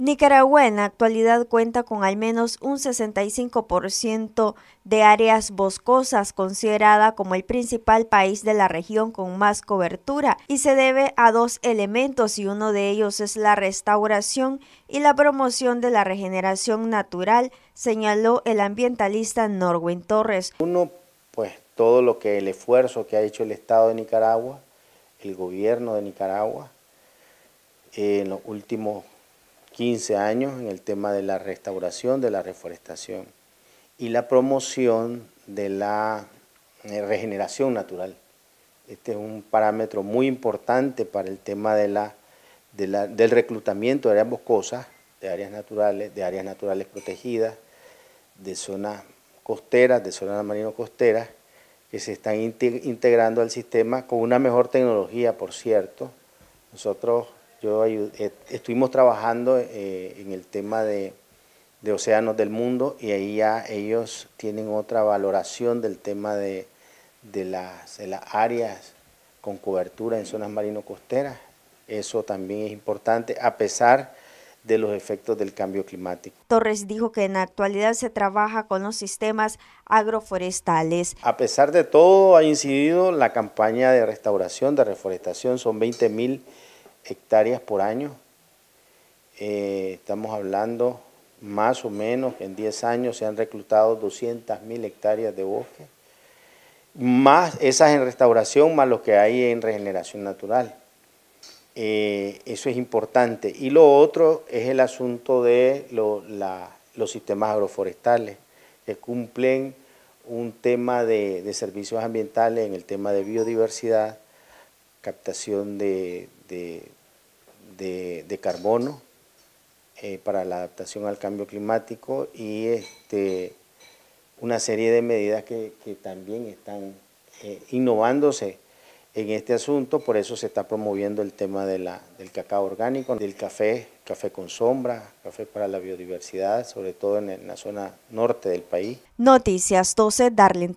Nicaragua en la actualidad cuenta con al menos un 65% de áreas boscosas, considerada como el principal país de la región con más cobertura, y se debe a dos elementos y uno de ellos es la restauración y la promoción de la regeneración natural, señaló el ambientalista Norwin Torres. Uno, pues todo lo que el esfuerzo que ha hecho el Estado de Nicaragua, el gobierno de Nicaragua, en los últimos 15 años en el tema de la restauración, de la reforestación y la promoción de la eh, regeneración natural. Este es un parámetro muy importante para el tema del reclutamiento de áreas boscosas, de áreas naturales, de áreas naturales protegidas, de zonas costeras, de zonas marino-costeras, que se están integrando al sistema con una mejor tecnología, por cierto. Nosotros yo eh, estuvimos trabajando eh, en el tema de, océanos del mundo y ahí ya ellos tienen otra valoración del tema de, las, de las áreas con cobertura en zonas marino-costeras. Eso también es importante, a pesar de los efectos del cambio climático. Torres dijo que en la actualidad se trabaja con los sistemas agroforestales. A pesar de todo, ha incidido la campaña de restauración, de reforestación, son 20 mil hectáreas por año. Eh, estamos hablando más o menos en 10 años se han reclutado 200.000 mil hectáreas de bosque, más esas en restauración, más lo que hay en regeneración natural. Eh, eso es importante. Y lo otro es el asunto de los sistemas agroforestales, que cumplen un tema de, de servicios ambientales en el tema de biodiversidad, captación de, de, carbono eh, para la adaptación al cambio climático y este, una serie de medidas que, también están eh, innovándose en este asunto, por eso se está promoviendo el tema de la, del cacao orgánico, del café, café con sombra, café para la biodiversidad, sobre todo en, la zona norte del país. Noticias 12, Darlene